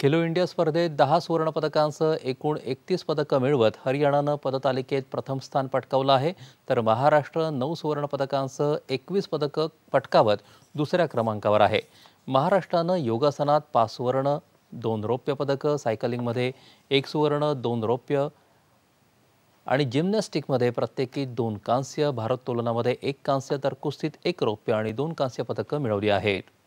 Khelo India स्पर्धेत दहा सुवर्णपदकांसह एकूण एकतीस पदकं मिळवत हरियाणानं पदतालिकेत प्रथम स्थान पटकावलं आहे तर महाराष्ट्र नऊ सुवर्णपदकांसह एकवीस पदकं पटकावत दुसऱ्या क्रमांकावर आहे महाराष्ट्रानं योगासनात पाच सुवर्ण दोन रौप्य पदकं सायकलिंगमध्ये एक सुवर्ण दोन रौप्य आणि जिमनॅस्टिकमध्ये प्रत्येकी दोन कांस्य भारोत्तोलनामध्ये एक कांस्य तर कुस्तीत एक रौप्य आणि दोन कांस्य पदकं मिळवली आहेत